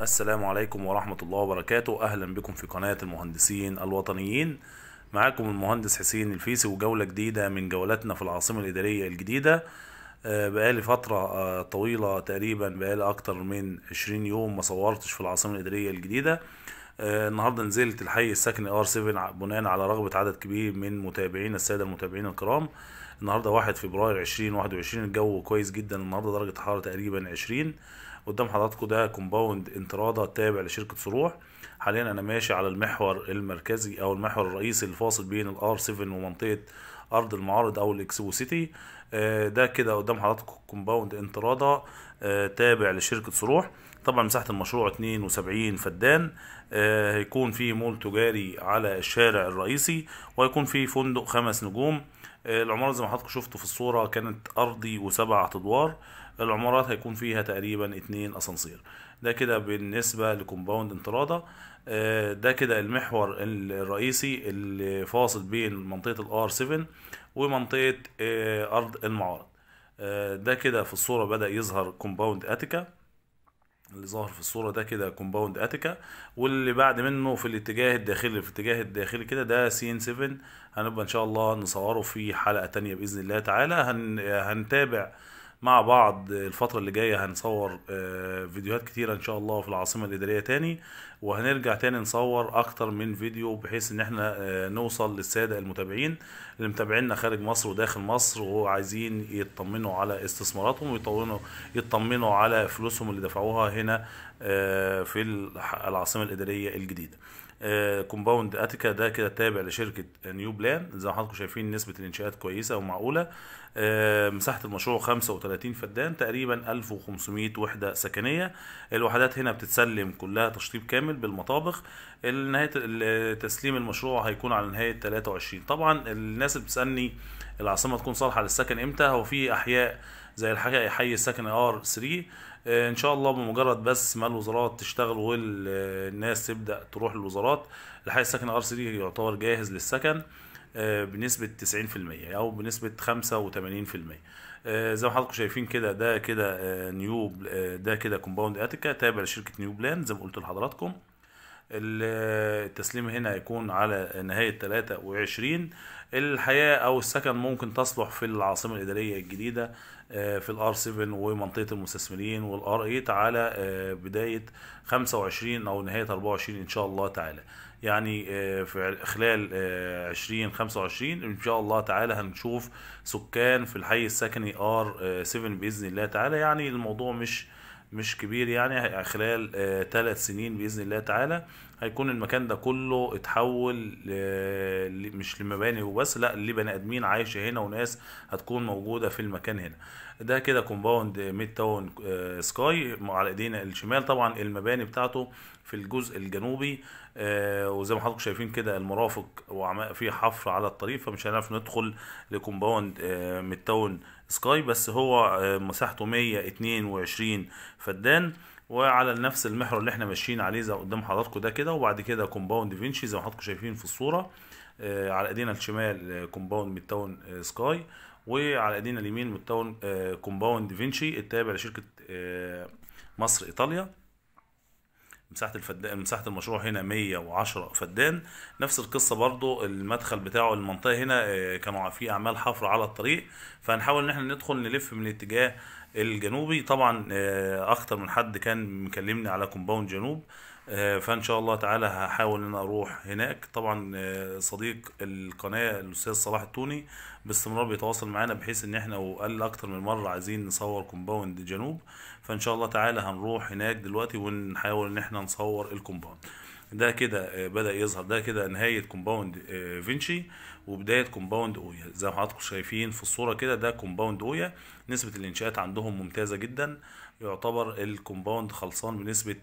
السلام عليكم ورحمة الله وبركاته أهلا بكم في قناة المهندسين الوطنيين معاكم المهندس حسين الفيسي وجولة جديدة من جولاتنا في العاصمة الإدارية الجديدة آه، بقالي فترة آه، طويلة تقريبا بقالي أكتر من 20 يوم ما صورتش في العاصمة الإدارية الجديدة آه، النهارده نزلت الحي السكني ار 7 بناء على رغبه عدد كبير من متابعين الساده المتابعين الكرام النهارده 1 فبراير 2021 الجو كويس جدا النهارده درجه حراره تقريبا 20 قدام حضراتكم ده كومباوند انترادا تابع لشركه صروح حاليا انا ماشي على المحور المركزي او المحور الرئيسي اللي فاصل بين الار 7 ومنطقه ارض المعارض او الاكسبو آه، سيتي ده كده قدام حضراتكم كومباوند انترادا آه، تابع لشركه صروح طبعا مساحه المشروع 72 فدان آه، هيكون في مول تجاري على الشارع الرئيسي وهيكون في فندق خمس نجوم العماره زي ما حضراتكم شفتوا في الصوره كانت ارضي وسبعة ادوار العمارات هيكون فيها تقريبا اتنين اسانسير ده كده بالنسبه لكومباوند انترادا آه، ده كده المحور الرئيسي اللي فاصل بين منطقه الار 7 ومنطقه آه، ارض المعارض آه، ده كده في الصوره بدا يظهر كومباوند اتيكا اللي ظاهر في الصوره ده كده كومباوند اتيكا واللي بعد منه في الاتجاه الداخلي في الاتجاه الداخلي كده ده سي ان 7 هنبقى ان شاء الله نصوره في حلقه تانية باذن الله تعالى هن... هنتابع مع بعض الفترة اللي جاية هنصور آه، فيديوهات كتيرة ان شاء الله في العاصمة الادارية تاني وهنرجع تاني نصور اكتر من فيديو بحيث ان احنا آه، نوصل للسادة المتابعين اللي متابعينا خارج مصر وداخل مصر وهو عايزين يطمنوا على استثماراتهم ويطمنوا يطمنوا على فلوسهم اللي دفعوها هنا آه، في العاصمه الاداريه الجديده آه، كومباوند اتيكا ده كده تابع لشركه نيو بلان زي ما حضراتكم شايفين نسبه الانشاءات كويسه ومعقوله آه، مساحه المشروع 35 فدان تقريبا 1500 وحده سكنيه الوحدات هنا بتتسلم كلها تشطيب كامل بالمطابخ نهايه تسليم المشروع هيكون على نهايه 23 طبعا الناس اللي بتسالني العاصمه تكون صالحه للسكن امتى هو في احياء زي الحقيقه حي السكن ار 3 آه، ان شاء الله بمجرد بس ما الوزارات تشتغل والناس تبدا تروح للوزارات الحي السكن ار 3 يعتبر جاهز للسكن آه، بنسبة 90% أو بنسبة 85% آه، زي ما حضراتكم شايفين كده ده كده نيو ده كده كومباوند اتيكا تابع لشركة نيو بلان زي ما قلت لحضراتكم التسليم هنا هيكون على نهاية 23 الحياة أو السكن ممكن تصلح في العاصمة الإدارية الجديدة آه، في الار 7 ومنطقة المستثمرين والار 8 على آه، بداية 25 أو نهاية 24 إن شاء الله تعالى يعني آه، في خلال 20 25 ان شاء الله تعالى هنشوف سكان في الحي السكني ار 7 باذن الله تعالى يعني الموضوع مش مش كبير يعني خلال ثلاث آه، سنين باذن الله تعالى هيكون المكان ده كله اتحول آه، مش لمباني وبس لا لبني ادمين عايشه هنا وناس هتكون موجوده في المكان هنا ده كده كومباوند ميد تاون سكاي على ايدينا الشمال طبعا المباني بتاعته في الجزء الجنوبي آه وزي ما حضراتكم شايفين كده المرافق في حفر على الطريق فمش هنعرف ندخل لكومباوند آه ميد تاون سكاي بس هو آه مساحته 122 فدان وعلى نفس المحور اللي احنا ماشيين عليه زي قدام حضراتكم ده كده وبعد كده كومباوند فينشي زي ما حضراتكم شايفين في الصوره آه، على ايدينا الشمال كومباوند ميد تاون سكاي وعلى ايدينا اليمين متكون آه، كومباوند فينشي التابع لشركه آه، مصر ايطاليا مساحه الفدان مساحه المشروع هنا 110 فدان نفس القصه برضو المدخل بتاعه المنطقه هنا آه، كانوا في اعمال حفر على الطريق فهنحاول ان احنا ندخل نلف من الاتجاه الجنوبي طبعا اكتر من حد كان مكلمني على كومباوند جنوب آه، فان شاء الله تعالى هحاول ان اروح هناك طبعا آه، صديق القناه الاستاذ صلاح التوني باستمرار بيتواصل معانا بحيث ان احنا وقال اكتر من مره عايزين نصور كومباوند جنوب فان شاء الله تعالى هنروح هناك دلوقتي ونحاول ان احنا نصور الكومباوند ده كده آه، بدا يظهر ده كده نهايه كومباوند فينشي وبدايه كومباوند اويا زي ما حضراتكم شايفين في الصوره كده ده كومباوند اويا نسبه الانشاءات عندهم ممتازه جدا يعتبر الكومباوند خلصان بنسبة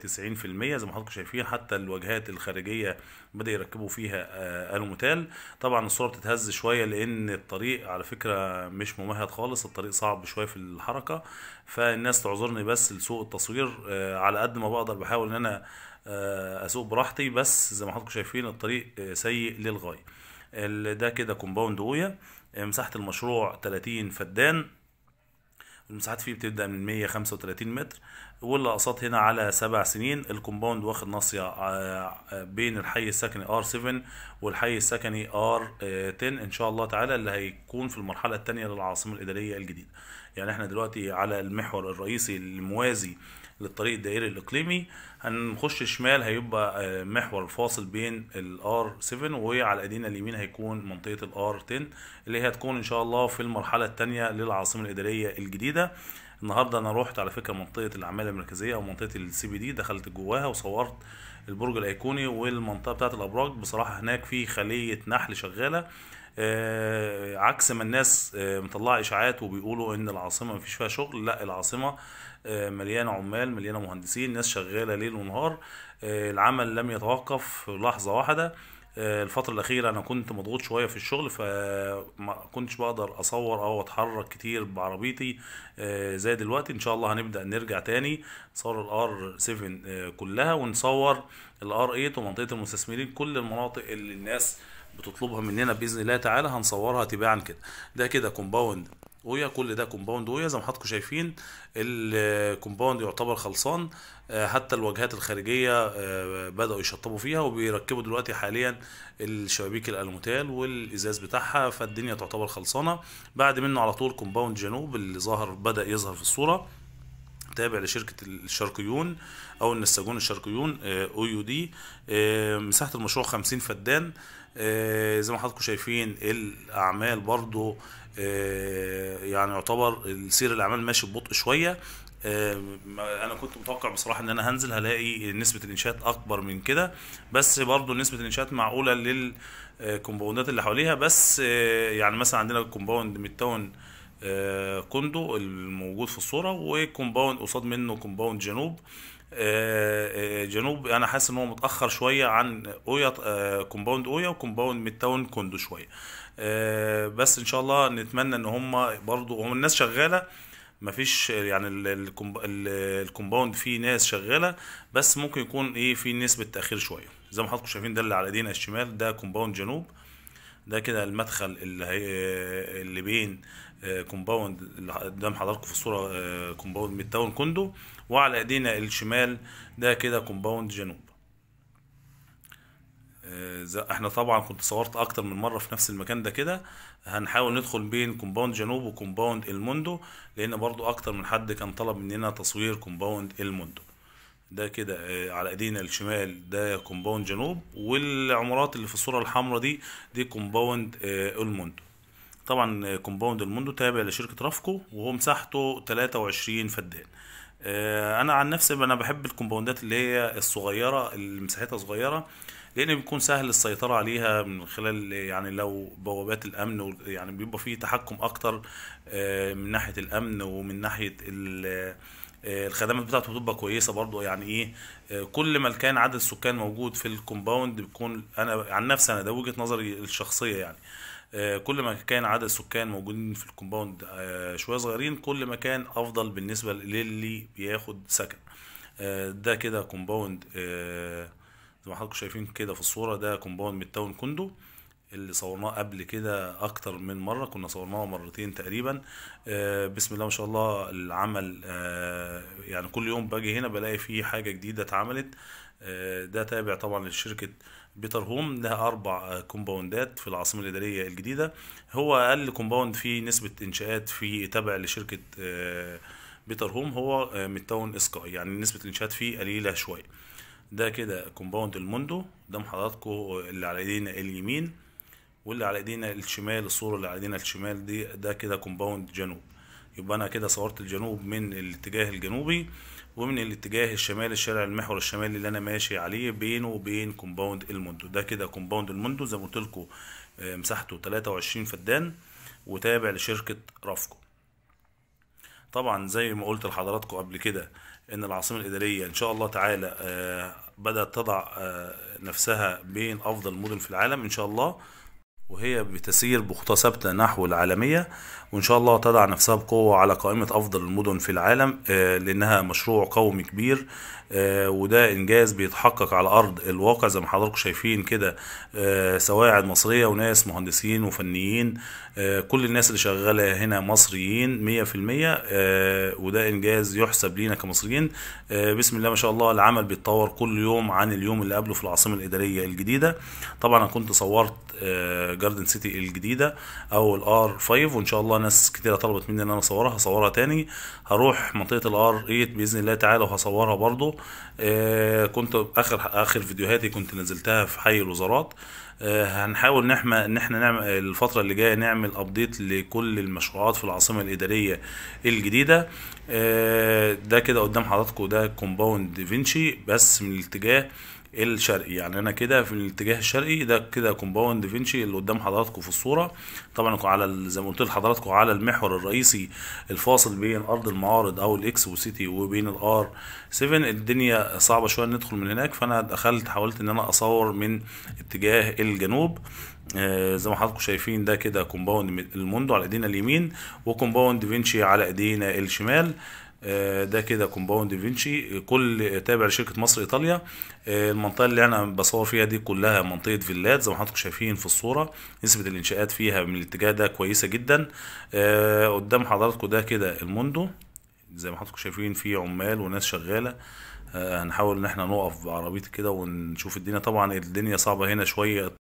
90% آه، زي ما حضراتكم شايفين حتى الواجهات الخارجية بدأ يركبوا فيها آه، الموتال طبعا الصورة بتتهز شوية لأن الطريق على فكرة مش ممهد خالص الطريق صعب شوية في الحركة فالناس تعذرني بس لسوء التصوير آه، على قد ما بقدر بحاول إن أنا أسوق براحتي بس زي ما حضراتكم شايفين الطريق سيء للغاية ده كده كومباوند اويا مساحة المشروع 30 فدان المساحات فيه بتبدا من 135 متر والاقساط هنا على سبع سنين الكومباوند واخد ناصيه آه، آه، بين الحي السكني ار 7 والحي السكني ار 10 ان شاء الله تعالى اللي هيكون في المرحله الثانيه للعاصمه الاداريه الجديده يعني احنا دلوقتي على المحور الرئيسي الموازي للطريق الدائري الاقليمي هنخش شمال هيبقى آه، محور الفاصل بين الار 7 وعلى ايدينا اليمين هيكون منطقه الار 10 اللي هي هتكون ان شاء الله في المرحله الثانيه للعاصمه الاداريه الجديده النهارده انا رحت على فكره منطقه العماله المركزيه او منطقه السي بي دي دخلت جواها وصورت البرج الايقوني والمنطقه بتاعه الابراج بصراحه هناك في خليه نحل شغاله آه، عكس ما الناس آه، مطلعه اشاعات وبيقولوا ان العاصمه مفيش فيها شغل لا العاصمه آه، مليانه عمال مليانه مهندسين ناس شغاله ليل ونهار العمل لم يتوقف لحظه واحده الفترة الأخيرة أنا كنت مضغوط شوية في الشغل فما كنتش بقدر أصور أو أتحرك كتير بعربيتي زي دلوقتي إن شاء الله هنبدأ نرجع تاني نصور الآر 7 كلها ونصور الآر 8 ومنطقة المستثمرين كل المناطق اللي الناس بتطلبها مننا باذن الله تعالى هنصورها تباعا كده ده كده كومباوند اويا كل ده كومباوند اويا زي ما حضراتكم شايفين الكومباوند يعتبر خلصان آه، حتى الواجهات الخارجيه آه، بداوا يشطبوا فيها وبيركبوا دلوقتي حاليا الشبابيك الالوميتال والازاز بتاعها فالدنيا تعتبر خلصانه بعد منه على طول كومباوند جنوب اللي ظهر بدا يظهر في الصوره تابع لشركة الشرقيون أو النساجون الشرقيون آه، أو يو دي مساحة المشروع 50 فدان آه، زي ما حضراتكم شايفين الاعمال برضو آه، يعني يعتبر سير الاعمال ماشي ببطء شويه آه، انا كنت متوقع بصراحه ان انا هنزل هلاقي نسبه الانشاءات اكبر من كده بس برضو نسبه الانشاءات معقوله للكومباوندات اللي حواليها بس يعني مثلا عندنا الكومباوند متون كوندو الموجود في الصوره وكومباوند قصاد منه كومباوند جنوب آه، آه، جنوب انا حاسس ان هو متاخر شويه عن اويا آه، كومباوند اويا وكومباوند ميد تاون كوندو شويه بس ان شاء الله نتمنى ان هم برضو هم الناس شغاله مفيش يعني الكومباوند فيه ناس شغاله بس ممكن يكون ايه في نسبه تاخير شويه زي ما حضراتكم شايفين ده اللي على ايدينا الشمال ده كومباوند جنوب ده كده المدخل اللي, اللي بين كومباوند آه، اللي قدام حضراتكم في الصوره كومباوند ميد تاون كوندو وعلى ايدينا الشمال ده كده كومباوند جنوب آه، احنا طبعا كنت صورت اكتر من مره في نفس المكان ده كده هنحاول ندخل بين كومباوند جنوب وكومباوند الموندو لان برضو اكتر من حد كان طلب مننا تصوير كومباوند الموندو ده كده آه، على ايدينا الشمال ده كومباوند جنوب والعمارات اللي في الصوره الحمراء دي دي كومباوند الموندو طبعا آه، كومباوند الموندو تابع لشركه رافكو وهو مساحته 23 فدان آه، انا عن نفسي انا بحب الكومباوندات اللي هي الصغيره اللي مساحتها صغيره لان بيكون سهل السيطره عليها من خلال يعني لو بوابات الامن يعني بيبقى فيه تحكم اكتر آه، من ناحيه الامن ومن ناحيه الخدمات بتاعته بتبقى كويسه برضو يعني ايه كل ما كان عدد السكان موجود في الكومباوند بيكون انا عن نفسي انا ده وجهه نظري الشخصيه يعني آه، كل ما كان عدد السكان موجودين في الكومباوند آه، شويه صغيرين كل ما كان افضل بالنسبه للي بياخد سكن آه، ده كده كومباوند زي ما حضراتكم شايفين كده في الصوره ده كومباوند ميد تاون كوندو اللي صورناه قبل كده اكتر من مره كنا صورناه مرتين تقريبا بسم الله ما شاء الله العمل يعني كل يوم باجي هنا بلاقي فيه حاجه جديده اتعملت ده تابع طبعا لشركه بيتر هوم لها أربع آه، كومباوندات في العاصمة الإدارية الجديدة هو أقل كومباوند فيه نسبة إنشاءات في تابع لشركة آه، بيتر هوم هو آه، متاون اسكاي يعني نسبة الإنشاءات فيه قليلة شوية ده كده كومباوند الموندو قدام حضراتكم اللي على ايدينا اليمين واللي على ايدينا الشمال الصورة اللي على ايدينا الشمال دي ده كده كومباوند جنوب يبقى انا كده صورت الجنوب من الاتجاه الجنوبي ومن الاتجاه الشمالي الشارع المحور الشمالي اللي انا ماشي عليه بينه وبين كومباوند المندو ده كده كومباوند المندو زي ما قلت لكم آه، مساحته 23 فدان وتابع لشركه رافكو طبعا زي ما قلت لحضراتكم قبل كده ان العاصمه الاداريه ان شاء الله تعالى آه، بدات تضع آه، نفسها بين افضل المدن في العالم ان شاء الله وهي بتسير بخطى ثابتة نحو العالمية وإن شاء الله تضع نفسها بقوة على قائمة أفضل المدن في العالم آه، لأنها مشروع قومي كبير آه، وده إنجاز بيتحقق على أرض الواقع زي ما حضراتكم شايفين كده آه، سواعد مصرية وناس مهندسين وفنيين كل الناس اللي شغالة هنا مصريين مية في المية وده إنجاز يحسب لينا كمصريين بسم الله ما شاء الله العمل بيتطور كل يوم عن اليوم اللي قبله في العاصمة الإدارية الجديدة طبعا أنا كنت صورت جاردن سيتي الجديده او الار 5 وان شاء الله ناس كتيره طلبت مني ان انا اصورها هصورها تاني هروح منطقه الار 8 إيه، باذن الله تعالى وهصورها برضو آه، كنت اخر اخر فيديوهاتي كنت نزلتها في حي الوزارات آه، هنحاول ان احنا ان احنا نعمل الفتره اللي جايه نعمل ابديت لكل المشروعات في العاصمه الاداريه الجديده آه، ده كده قدام حضراتكم ده كومباوند فينشي بس من الاتجاه الشرقي يعني انا كده في الاتجاه الشرقي ده كده كومباوند فينشي اللي قدام حضراتكم في الصوره طبعا على زي ما قلت لحضراتكم على المحور الرئيسي الفاصل بين ارض المعارض او الاكس وسيتي وبين الار 7 الدنيا صعبه شويه ندخل من هناك فانا دخلت حاولت ان انا اصور من اتجاه الجنوب آه زي ما حضراتكم شايفين ده كده كومباوند الموندو على ايدينا اليمين وكومباوند فينشي على ايدينا الشمال آه، ده كده كومباوند فينشي كل تابع لشركه مصر ايطاليا آه، المنطقه اللي انا بصور فيها دي كلها منطقه فيلات زي ما حضراتكم شايفين في الصوره نسبه الانشاءات فيها من الاتجاه ده كويسه جدا آه، قدام حضراتكم ده كده الموندو زي ما حضراتكم شايفين في عمال وناس شغاله هنحاول ان احنا نقف بعربيتي كده ونشوف الدنيا طبعا الدنيا صعبه هنا شويه